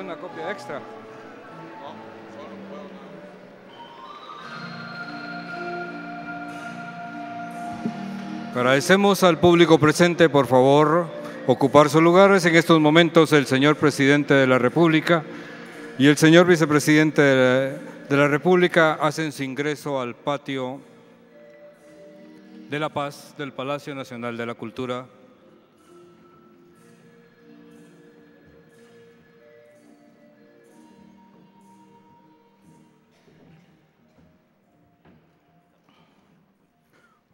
una copia extra. Agradecemos al público presente, por favor, ocupar sus lugares. En estos momentos el señor presidente de la República y el señor vicepresidente de la República hacen su ingreso al patio de la paz del Palacio Nacional de la Cultura.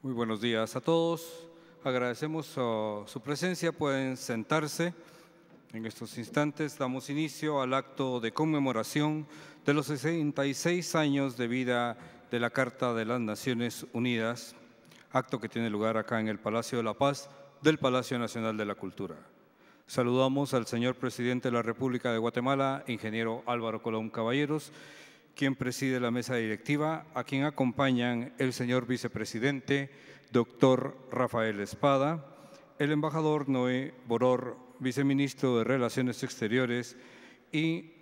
Muy buenos días a todos. Agradecemos uh, su presencia. Pueden sentarse. En estos instantes damos inicio al acto de conmemoración de los 66 años de vida de la Carta de las Naciones Unidas, acto que tiene lugar acá en el Palacio de la Paz del Palacio Nacional de la Cultura. Saludamos al señor presidente de la República de Guatemala, ingeniero Álvaro Colón Caballeros, quien preside la mesa directiva, a quien acompañan el señor vicepresidente, doctor Rafael Espada, el embajador Noé Boror, viceministro de Relaciones Exteriores, y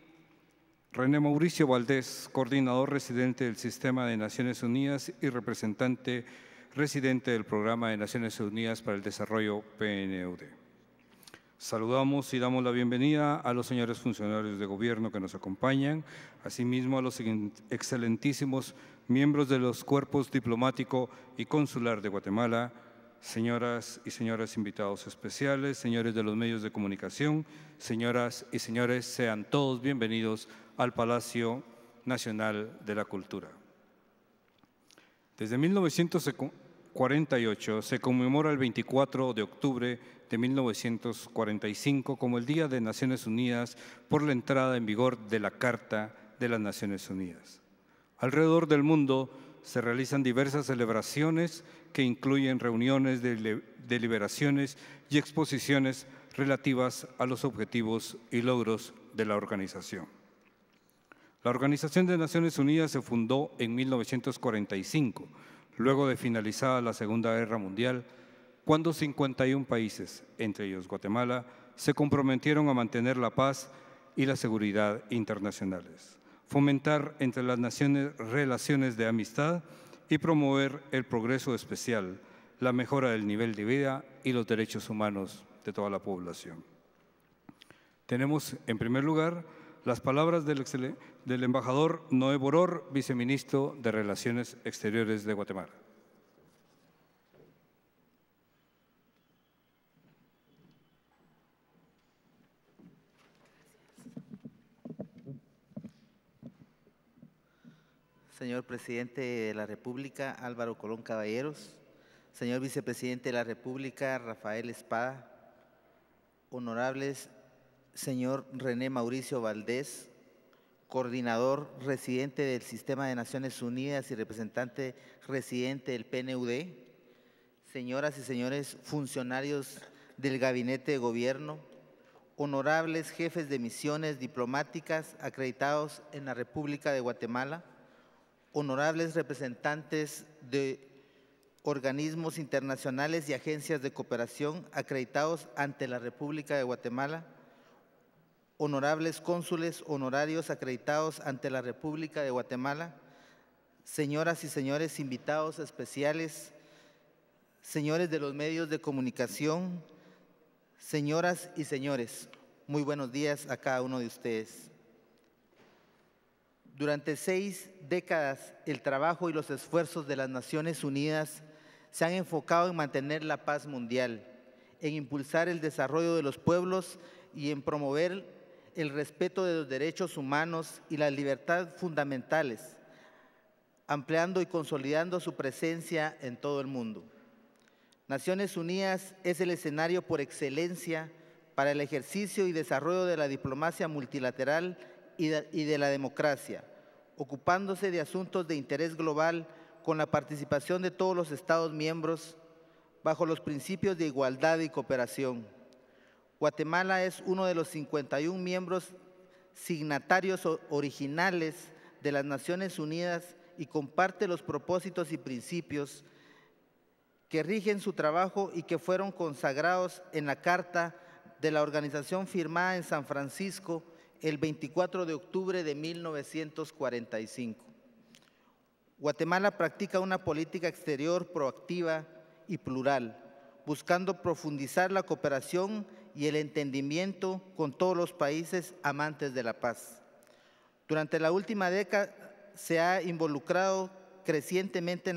René Mauricio Valdés, coordinador residente del Sistema de Naciones Unidas y representante residente del Programa de Naciones Unidas para el Desarrollo PNUD. Saludamos y damos la bienvenida a los señores funcionarios de gobierno que nos acompañan, asimismo a los excelentísimos miembros de los cuerpos diplomático y consular de Guatemala, señoras y señores invitados especiales, señores de los medios de comunicación, señoras y señores, sean todos bienvenidos al Palacio Nacional de la Cultura. Desde 1948 se conmemora el 24 de octubre 1945 como el Día de Naciones Unidas por la entrada en vigor de la Carta de las Naciones Unidas. Alrededor del mundo se realizan diversas celebraciones que incluyen reuniones, deliberaciones y exposiciones relativas a los objetivos y logros de la organización. La Organización de Naciones Unidas se fundó en 1945, luego de finalizada la Segunda Guerra Mundial, cuando 51 países, entre ellos Guatemala, se comprometieron a mantener la paz y la seguridad internacionales, fomentar entre las naciones relaciones de amistad y promover el progreso especial, la mejora del nivel de vida y los derechos humanos de toda la población. Tenemos, en primer lugar, las palabras del, embajador Noé Boror, viceministro de Relaciones Exteriores de Guatemala. señor presidente de la República Álvaro Colón Caballeros, señor vicepresidente de la República Rafael Espada, honorables señor René Mauricio Valdés, coordinador residente del Sistema de Naciones Unidas y representante residente del PNUD, señoras y señores funcionarios del Gabinete de Gobierno, honorables jefes de misiones diplomáticas acreditados en la República de Guatemala, honorables representantes de organismos internacionales y agencias de cooperación acreditados ante la República de Guatemala, honorables cónsules honorarios acreditados ante la República de Guatemala, señoras y señores invitados especiales, señores de los medios de comunicación, señoras y señores, muy buenos días a cada uno de ustedes. Durante seis décadas, el trabajo y los esfuerzos de las Naciones Unidas se han enfocado en mantener la paz mundial, en impulsar el desarrollo de los pueblos y en promover el respeto de los derechos humanos y la libertad fundamentales, ampliando y consolidando su presencia en todo el mundo. Naciones Unidas es el escenario por excelencia para el ejercicio y desarrollo de la diplomacia multilateral y de la democracia ocupándose de asuntos de interés global con la participación de todos los Estados miembros bajo los principios de igualdad y cooperación. Guatemala es uno de los 51 miembros signatarios originales de las Naciones Unidas y comparte los propósitos y principios que rigen su trabajo y que fueron consagrados en la Carta de la organización firmada en San Francisco el 24 de octubre de 1945. Guatemala practica una política exterior proactiva y plural, buscando profundizar la cooperación y el entendimiento con todos los países amantes de la paz. Durante la última década se ha involucrado crecientemente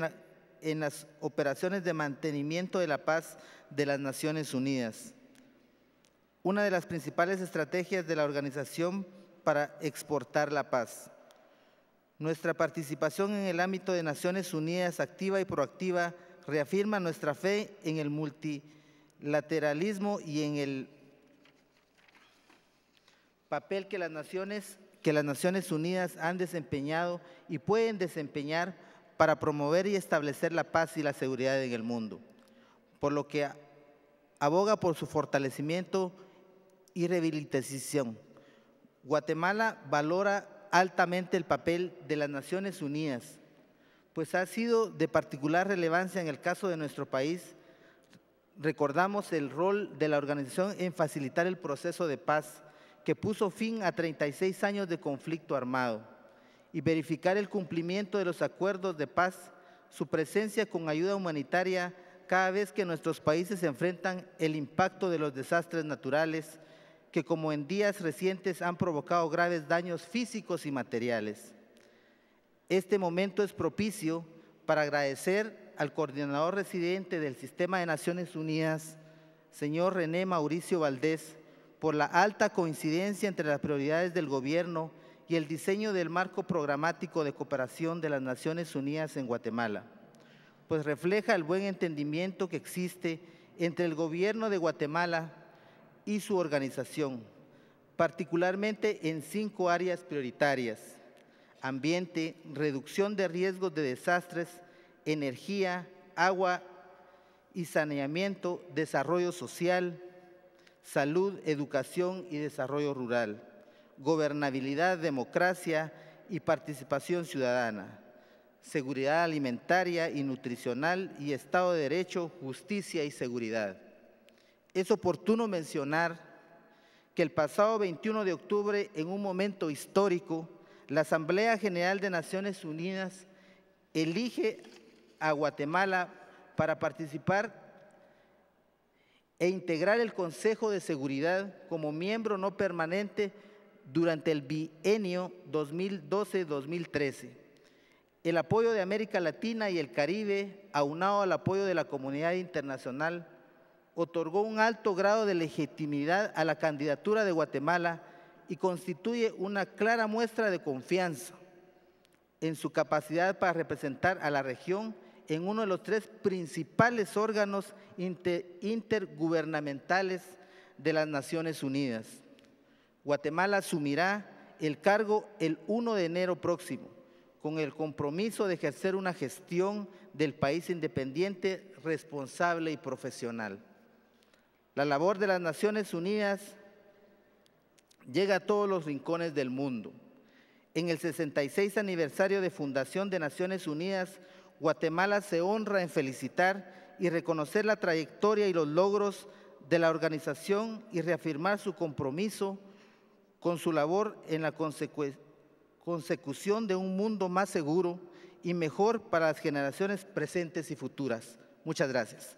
en, las operaciones de mantenimiento de la paz de las Naciones Unidas una de las principales estrategias de la organización para exportar la paz. Nuestra participación en el ámbito de Naciones Unidas activa y proactiva reafirma nuestra fe en el multilateralismo y en el papel que las Naciones, que las Naciones Unidas han desempeñado y pueden desempeñar para promover y establecer la paz y la seguridad en el mundo, por lo que aboga por su fortalecimiento y rehabilitación. Guatemala valora altamente el papel de las Naciones Unidas, pues ha sido de particular relevancia en el caso de nuestro país. Recordamos el rol de la organización en facilitar el proceso de paz que puso fin a 36 años de conflicto armado y verificar el cumplimiento de los acuerdos de paz, su presencia con ayuda humanitaria cada vez que nuestros países enfrentan el impacto de los desastres naturales, que como en días recientes han provocado graves daños físicos y materiales. Este momento es propicio para agradecer al coordinador residente del Sistema de Naciones Unidas, señor René Mauricio Valdés, por la alta coincidencia entre las prioridades del gobierno y el diseño del marco programático de cooperación de las Naciones Unidas en Guatemala, pues refleja el buen entendimiento que existe entre el gobierno de Guatemala y su organización, particularmente en cinco áreas prioritarias, ambiente, reducción de riesgos de desastres, energía, agua y saneamiento, desarrollo social, salud, educación y desarrollo rural, gobernabilidad, democracia y participación ciudadana, seguridad alimentaria y nutricional y Estado de Derecho, justicia y seguridad es oportuno mencionar que el pasado 21 de octubre, en un momento histórico, la Asamblea General de Naciones Unidas elige a Guatemala para participar e integrar el Consejo de Seguridad como miembro no permanente durante el bienio 2012-2013. El apoyo de América Latina y el Caribe, aunado al apoyo de la comunidad internacional, otorgó un alto grado de legitimidad a la candidatura de Guatemala y constituye una clara muestra de confianza en su capacidad para representar a la región en uno de los tres principales órganos intergubernamentales de las Naciones Unidas. Guatemala asumirá el cargo el 1 de enero próximo, con el compromiso de ejercer una gestión del país independiente, responsable y profesional. La labor de las Naciones Unidas llega a todos los rincones del mundo. En el 66 aniversario de fundación de Naciones Unidas, Guatemala se honra en felicitar y reconocer la trayectoria y los logros de la organización y reafirmar su compromiso con su labor en la consecución de un mundo más seguro y mejor para las generaciones presentes y futuras. Muchas gracias.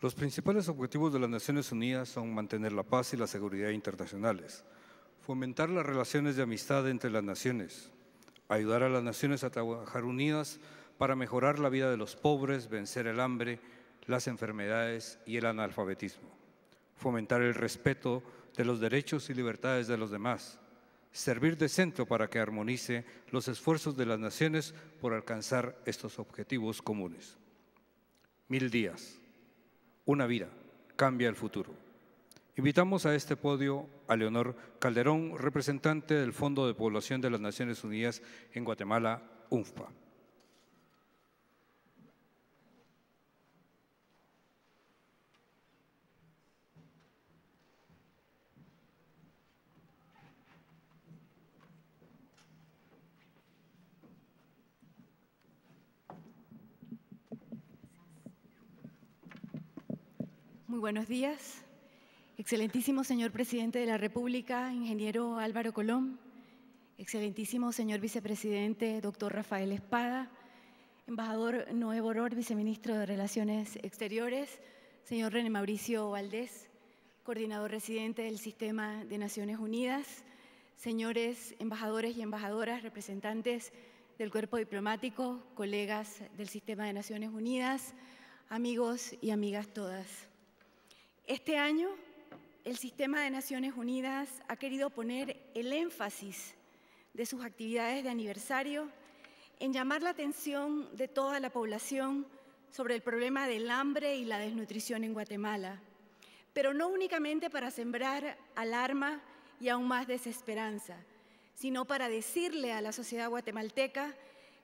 Los principales objetivos de las Naciones Unidas son mantener la paz y la seguridad internacionales, fomentar las relaciones de amistad entre las naciones, ayudar a las naciones a trabajar unidas para mejorar la vida de los pobres, vencer el hambre, las enfermedades y el analfabetismo, fomentar el respeto de los derechos y libertades de los demás, servir de centro para que armonice los esfuerzos de las naciones por alcanzar estos objetivos comunes. Mil días una vida cambia el futuro. Invitamos a este podio a Leonor Calderón, representante del Fondo de Población de las Naciones Unidas en Guatemala, UNFPA. buenos días. Excelentísimo señor presidente de la República, ingeniero Álvaro Colón. Excelentísimo señor vicepresidente, doctor Rafael Espada. Embajador Noé Boror, viceministro de Relaciones Exteriores. Señor René Mauricio Valdés, coordinador residente del Sistema de Naciones Unidas. Señores embajadores y embajadoras, representantes del cuerpo diplomático, colegas del Sistema de Naciones Unidas, amigos y amigas todas. Este año, el sistema de Naciones Unidas ha querido poner el énfasis de sus actividades de aniversario en llamar la atención de toda la población sobre el problema del hambre y la desnutrición en Guatemala, pero no únicamente para sembrar alarma y aún más desesperanza, sino para decirle a la sociedad guatemalteca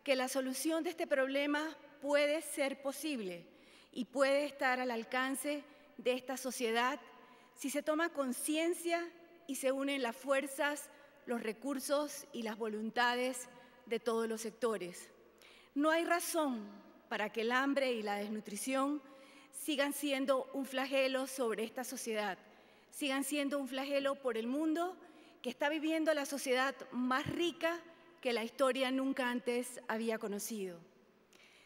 que la solución de este problema puede ser posible y puede estar al alcance de de esta sociedad si se toma conciencia y se unen las fuerzas, los recursos y las voluntades de todos los sectores. No hay razón para que el hambre y la desnutrición sigan siendo un flagelo sobre esta sociedad, sigan siendo un flagelo por el mundo que está viviendo la sociedad más rica que la historia nunca antes había conocido.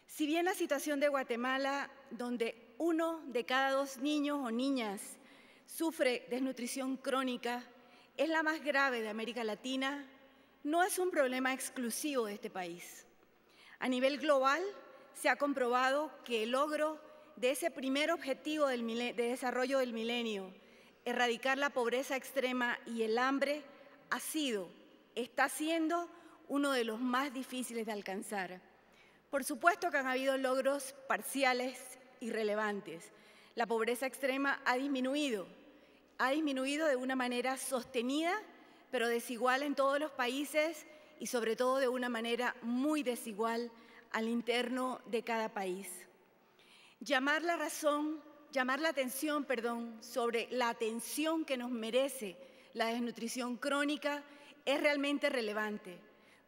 Si bien la situación de Guatemala, donde uno de cada dos niños o niñas sufre desnutrición crónica, es la más grave de América Latina, no es un problema exclusivo de este país. A nivel global, se ha comprobado que el logro de ese primer objetivo de desarrollo del milenio, erradicar la pobreza extrema y el hambre, ha sido, está siendo uno de los más difíciles de alcanzar. Por supuesto que han habido logros parciales irrelevantes. La pobreza extrema ha disminuido, ha disminuido de una manera sostenida, pero desigual en todos los países y sobre todo de una manera muy desigual al interno de cada país. Llamar la razón, llamar la atención, perdón, sobre la atención que nos merece la desnutrición crónica es realmente relevante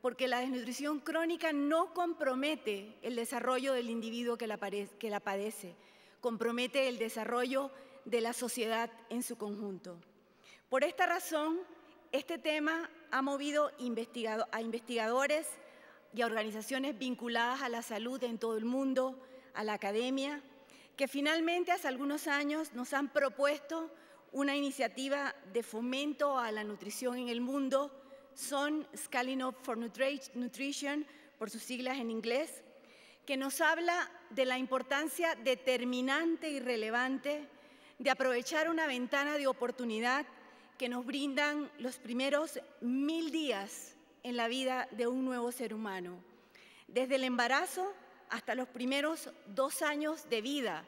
porque la desnutrición crónica no compromete el desarrollo del individuo que la, padece, compromete el desarrollo de la sociedad en su conjunto. Por esta razón, este tema ha movido a investigadores y a organizaciones vinculadas a la salud en todo el mundo, a la academia, que finalmente hace algunos años nos han propuesto una iniciativa de fomento a la nutrición en el mundo son scaling up for Nutrition, por sus siglas en inglés, que nos habla de la importancia determinante y relevante de aprovechar una ventana de oportunidad que nos brindan los primeros mil días en la vida de un nuevo ser humano, desde el embarazo hasta los primeros dos años de vida,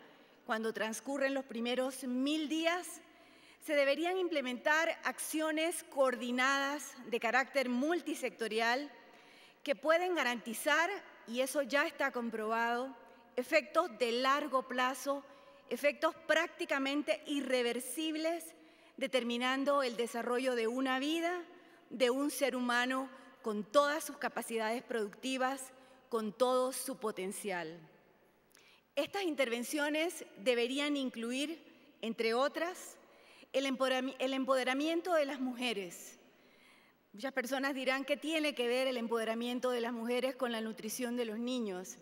cuando transcurren los primeros mil días se deberían implementar acciones coordinadas de carácter multisectorial que pueden garantizar, y eso ya está comprobado, efectos de largo plazo, efectos prácticamente irreversibles, determinando el desarrollo de una vida, de un ser humano con todas sus capacidades productivas, con todo su potencial. Estas intervenciones deberían incluir, entre otras, el empoderamiento de las mujeres. Muchas personas dirán que tiene que ver el empoderamiento de las mujeres con la nutrición de los niños.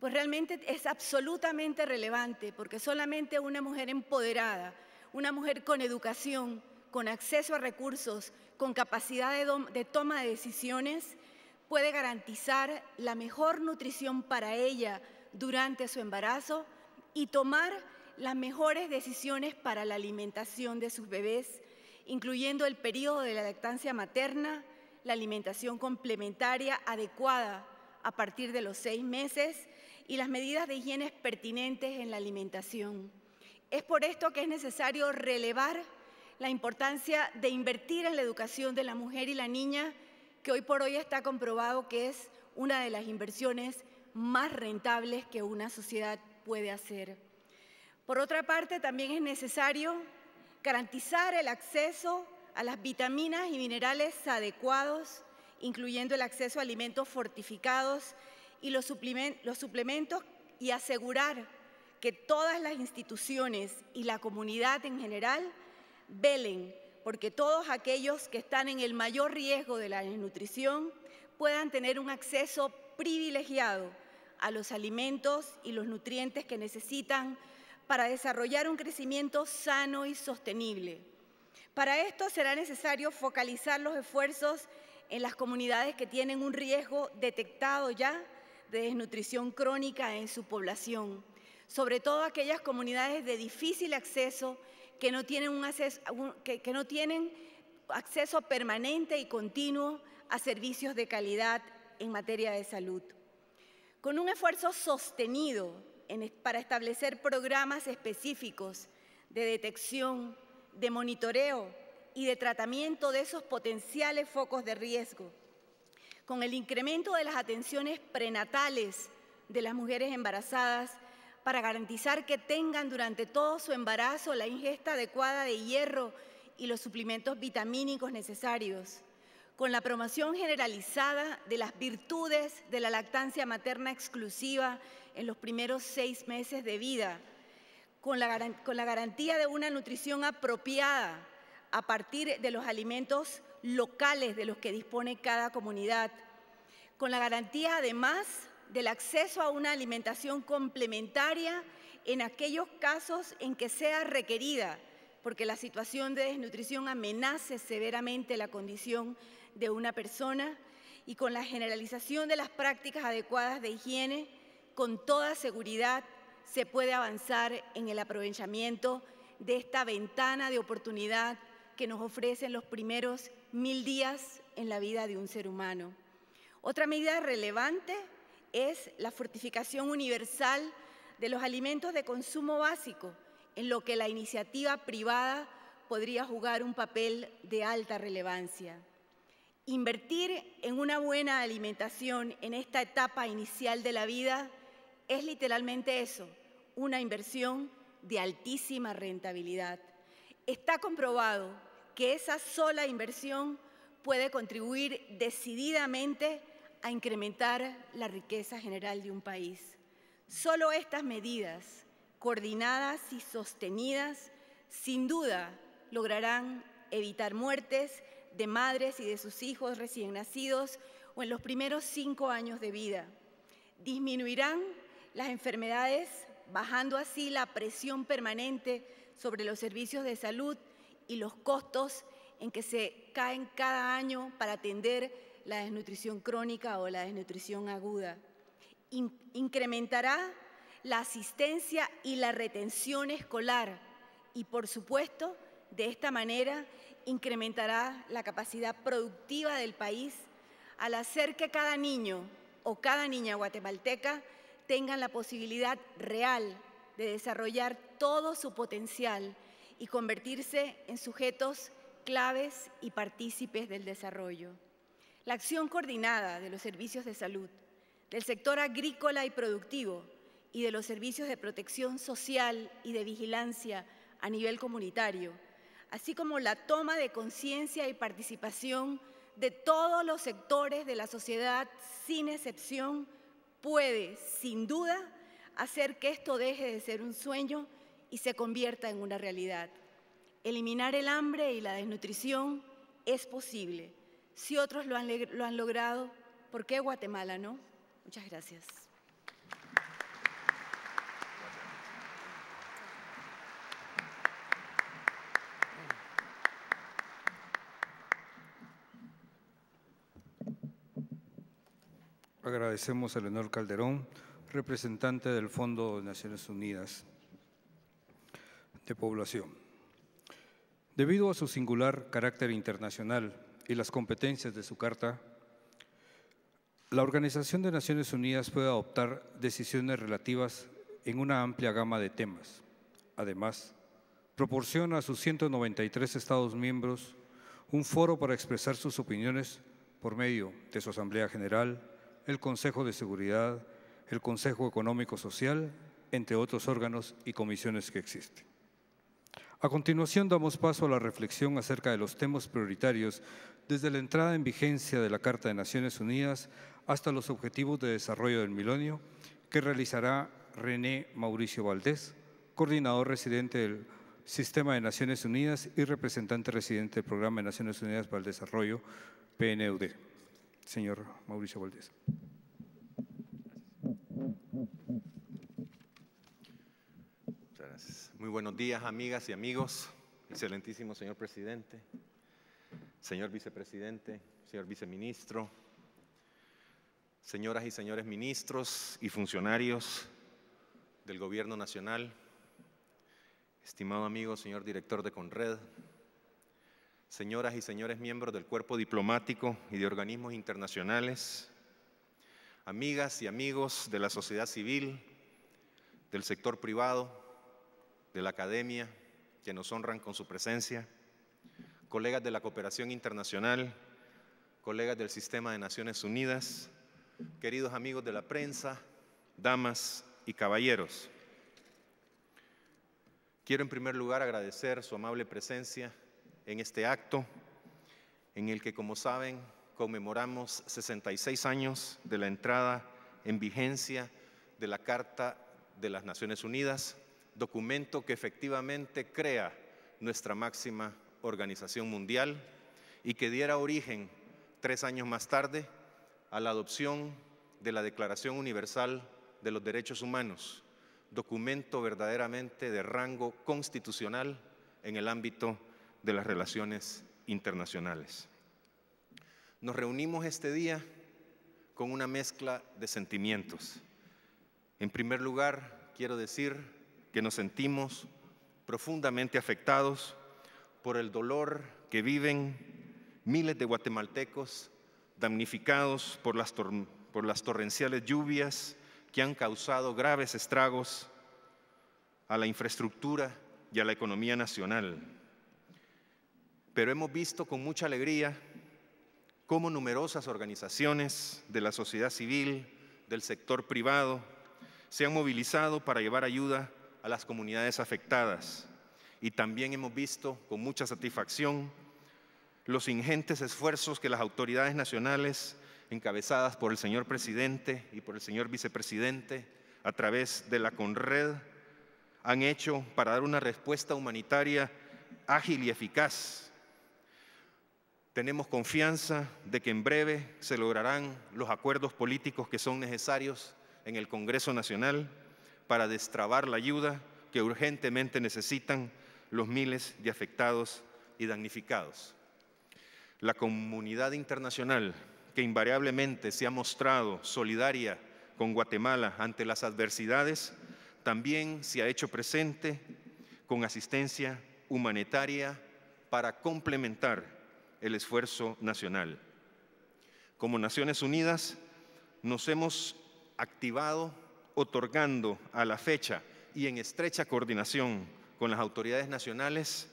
Pues realmente es absolutamente relevante, porque solamente una mujer empoderada, una mujer con educación, con acceso a recursos, con capacidad de, toma de decisiones, puede garantizar la mejor nutrición para ella durante su embarazo y tomar las mejores decisiones para la alimentación de sus bebés, incluyendo el periodo de la lactancia materna, la alimentación complementaria adecuada a partir de los seis meses y las medidas de higiene pertinentes en la alimentación. Es por esto que es necesario relevar la importancia de invertir en la educación de la mujer y la niña, que hoy por hoy está comprobado que es una de las inversiones más rentables que una sociedad puede hacer. Por otra parte, también es necesario garantizar el acceso a las vitaminas y minerales adecuados, incluyendo el acceso a alimentos fortificados y los, suplementos y asegurar que todas las instituciones y la comunidad en general velen porque todos aquellos que están en el mayor riesgo de la desnutrición puedan tener un acceso privilegiado a los alimentos y los nutrientes que necesitan para desarrollar un crecimiento sano y sostenible. Para esto será necesario focalizar los esfuerzos en las comunidades que tienen un riesgo detectado ya de desnutrición crónica en su población, sobre todo aquellas comunidades de difícil acceso que no tienen, no tienen acceso permanente y continuo a servicios de calidad en materia de salud. Con un esfuerzo sostenido para establecer programas específicos de detección, de monitoreo y de tratamiento de esos potenciales focos de riesgo. Con el incremento de las atenciones prenatales de las mujeres embarazadas para garantizar que tengan durante todo su embarazo la ingesta adecuada de hierro y los suplementos vitamínicos necesarios con la promoción generalizada de las virtudes de la lactancia materna exclusiva en los primeros seis meses de vida, con la, con la garantía de una nutrición apropiada a partir de los alimentos locales de los que dispone cada comunidad, con la garantía además del acceso a una alimentación complementaria en aquellos casos en que sea requerida, porque la situación de desnutrición amenace severamente la condición de una persona y con la generalización de las prácticas adecuadas de higiene con toda seguridad se puede avanzar en el aprovechamiento de esta ventana de oportunidad que nos ofrecen los primeros mil días en la vida de un ser humano. Otra medida relevante es la fortificación universal de los alimentos de consumo básico, en lo que la iniciativa privada podría jugar un papel de alta relevancia. Invertir en una buena alimentación en esta etapa inicial de la vida es literalmente eso, una inversión de altísima rentabilidad. Está comprobado que esa sola inversión puede contribuir decididamente a incrementar la riqueza general de un país. Solo estas medidas, coordinadas y sostenidas, sin duda lograrán evitar muertes de madres y de sus hijos recién nacidos o en los primeros cinco años de vida. Disminuirán las enfermedades, bajando así la presión permanente sobre los servicios de salud y los costos en que se caen cada año para atender la desnutrición crónica o la desnutrición aguda. incrementará la asistencia y la retención escolar y, por supuesto, de esta manera incrementará la capacidad productiva del país al hacer que cada niño o cada niña guatemalteca tengan la posibilidad real de desarrollar todo su potencial y convertirse en sujetos claves y partícipes del desarrollo. La acción coordinada de los servicios de salud, del sector agrícola y productivo y de los servicios de protección social y de vigilancia a nivel comunitario, así como la toma de conciencia y participación de todos los sectores de la sociedad sin excepción, puede, sin duda, hacer que esto deje de ser un sueño y se convierta en una realidad. Eliminar el hambre y la desnutrición es posible. Si otros lo han, logrado, ¿por qué Guatemala no? Muchas gracias. Agradecemos a Leonor Calderón, representante del Fondo de Naciones Unidas de Población. Debido a su singular carácter internacional y las competencias de su carta, la Organización de Naciones Unidas puede adoptar decisiones relativas en una amplia gama de temas. Además, proporciona a sus 193 Estados miembros un foro para expresar sus opiniones por medio de su Asamblea General, el Consejo de Seguridad, el Consejo Económico Social, entre otros órganos y comisiones que existen. A continuación damos paso a la reflexión acerca de los temas prioritarios desde la entrada en vigencia de la Carta de Naciones Unidas hasta los Objetivos de Desarrollo del Milenio que realizará René Mauricio Valdés, coordinador residente del Sistema de Naciones Unidas y representante residente del Programa de Naciones Unidas para el Desarrollo, PNUD señor Mauricio Valdés. Muchas gracias. Muy buenos días, amigas y amigos. Excelentísimo señor presidente, señor vicepresidente, señor viceministro, señoras y señores ministros y funcionarios del Gobierno Nacional, estimado amigo señor director de Conred, señoras y señores miembros del cuerpo diplomático y de organismos internacionales, amigas y amigos de la sociedad civil, del sector privado, de la academia, que nos honran con su presencia, colegas de la cooperación internacional, colegas del sistema de Naciones Unidas, queridos amigos de la prensa, damas y caballeros. Quiero en primer lugar agradecer su amable presencia en este acto en el que, como saben, conmemoramos 66 años de la entrada en vigencia de la Carta de las Naciones Unidas, documento que efectivamente crea nuestra máxima organización mundial y que diera origen tres años más tarde a la adopción de la Declaración Universal de los Derechos Humanos, documento verdaderamente de rango constitucional en el ámbito de las relaciones internacionales. Nos reunimos este día con una mezcla de sentimientos. En primer lugar, quiero decir que nos sentimos profundamente afectados por el dolor que viven miles de guatemaltecos damnificados por las, por torrenciales lluvias que han causado graves estragos a la infraestructura y a la economía nacional pero hemos visto con mucha alegría cómo numerosas organizaciones de la sociedad civil, del sector privado, se han movilizado para llevar ayuda a las comunidades afectadas. Y también hemos visto con mucha satisfacción los ingentes esfuerzos que las autoridades nacionales, encabezadas por el señor presidente y por el señor vicepresidente, a través de la CONRED, han hecho para dar una respuesta humanitaria ágil y eficaz tenemos confianza de que en breve se lograrán los acuerdos políticos que son necesarios en el Congreso Nacional para destrabar la ayuda que urgentemente necesitan los miles de afectados y damnificados. La comunidad internacional, que invariablemente se ha mostrado solidaria con Guatemala ante las adversidades, también se ha hecho presente con asistencia humanitaria para complementar el esfuerzo nacional. Como Naciones Unidas nos hemos activado otorgando a la fecha y en estrecha coordinación con las autoridades nacionales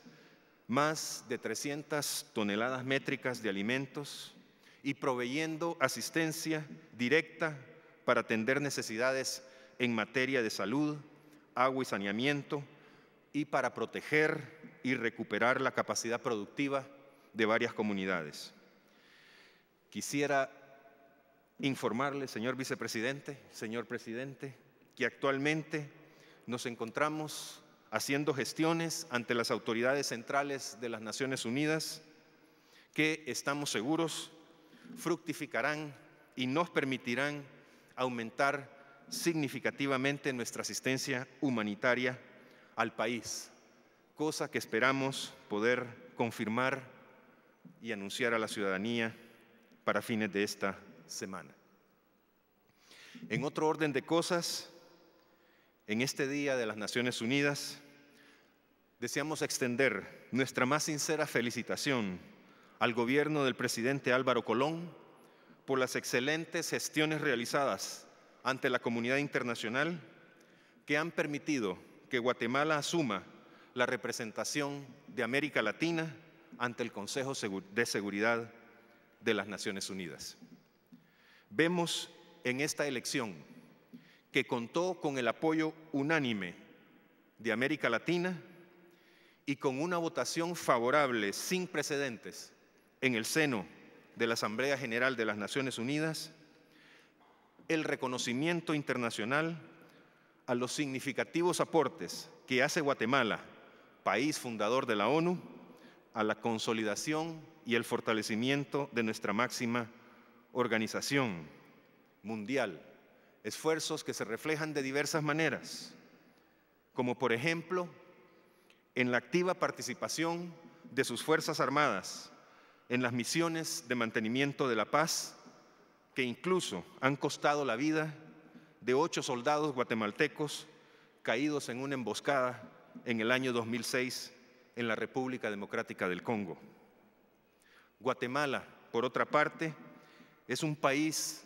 más de 300 toneladas métricas de alimentos y proveyendo asistencia directa para atender necesidades en materia de salud, agua y saneamiento y para proteger y recuperar la capacidad productiva de varias comunidades. Quisiera informarle, señor vicepresidente, señor presidente, que actualmente nos encontramos haciendo gestiones ante las autoridades centrales de las Naciones Unidas que estamos seguros fructificarán y nos permitirán aumentar significativamente nuestra asistencia humanitaria al país, cosa que esperamos poder confirmar y anunciar a la ciudadanía para fines de esta semana. En otro orden de cosas, en este Día de las Naciones Unidas, deseamos extender nuestra más sincera felicitación al gobierno del presidente Álvaro Colón por las excelentes gestiones realizadas ante la comunidad internacional que han permitido que Guatemala asuma la representación de América Latina ante el Consejo de Seguridad de las Naciones Unidas. Vemos en esta elección que contó con el apoyo unánime de América Latina y con una votación favorable sin precedentes en el seno de la Asamblea General de las Naciones Unidas, el reconocimiento internacional a los significativos aportes que hace Guatemala, país fundador de la ONU, a la consolidación y el fortalecimiento de nuestra máxima organización mundial. Esfuerzos que se reflejan de diversas maneras, como por ejemplo en la activa participación de sus Fuerzas Armadas en las misiones de mantenimiento de la paz, que incluso han costado la vida de ocho soldados guatemaltecos caídos en una emboscada en el año 2006 en la República Democrática del Congo. Guatemala, por otra parte, es un país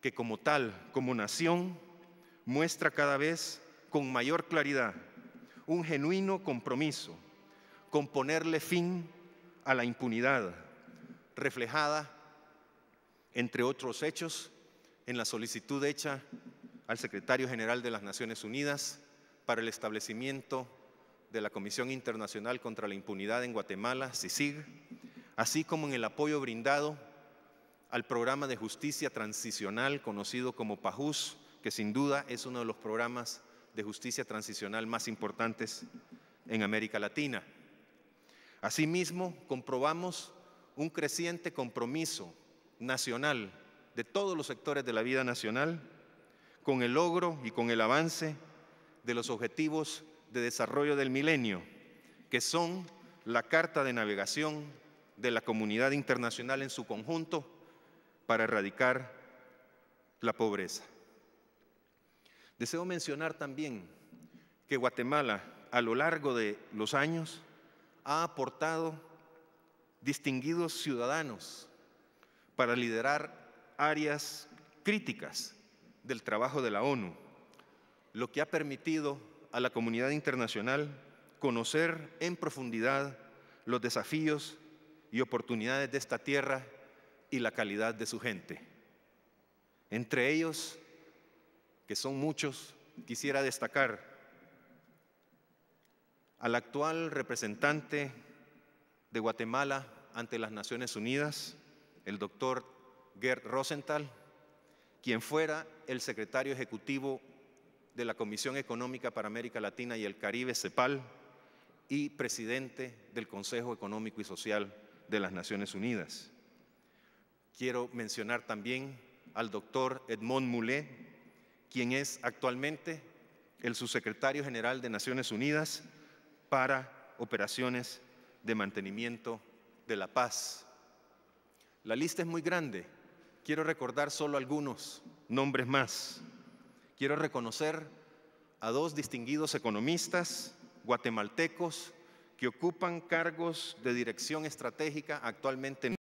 que como tal, como nación, muestra cada vez con mayor claridad un genuino compromiso con ponerle fin a la impunidad reflejada, entre otros hechos, en la solicitud hecha al secretario general de las Naciones Unidas para el establecimiento de la Comisión Internacional contra la Impunidad en Guatemala, CICIG, así como en el apoyo brindado al programa de justicia transicional conocido como PAJUS, que sin duda es uno de los programas de justicia transicional más importantes en América Latina. Asimismo, comprobamos un creciente compromiso nacional de todos los sectores de la vida nacional con el logro y con el avance de los objetivos de Desarrollo del Milenio, que son la Carta de Navegación de la Comunidad Internacional en su conjunto para erradicar la pobreza. Deseo mencionar también que Guatemala a lo largo de los años ha aportado distinguidos ciudadanos para liderar áreas críticas del trabajo de la ONU, lo que ha permitido a la comunidad internacional conocer en profundidad los desafíos y oportunidades de esta tierra y la calidad de su gente. Entre ellos, que son muchos, quisiera destacar al actual representante de Guatemala ante las Naciones Unidas, el doctor Gerd Rosenthal, quien fuera el secretario ejecutivo de la Comisión Económica para América Latina y el Caribe, CEPAL, y presidente del Consejo Económico y Social de las Naciones Unidas. Quiero mencionar también al doctor Edmond Moulet, quien es actualmente el subsecretario general de Naciones Unidas para operaciones de mantenimiento de la paz. La lista es muy grande. Quiero recordar solo algunos nombres más. Quiero reconocer a dos distinguidos economistas guatemaltecos que ocupan cargos de dirección estratégica actualmente en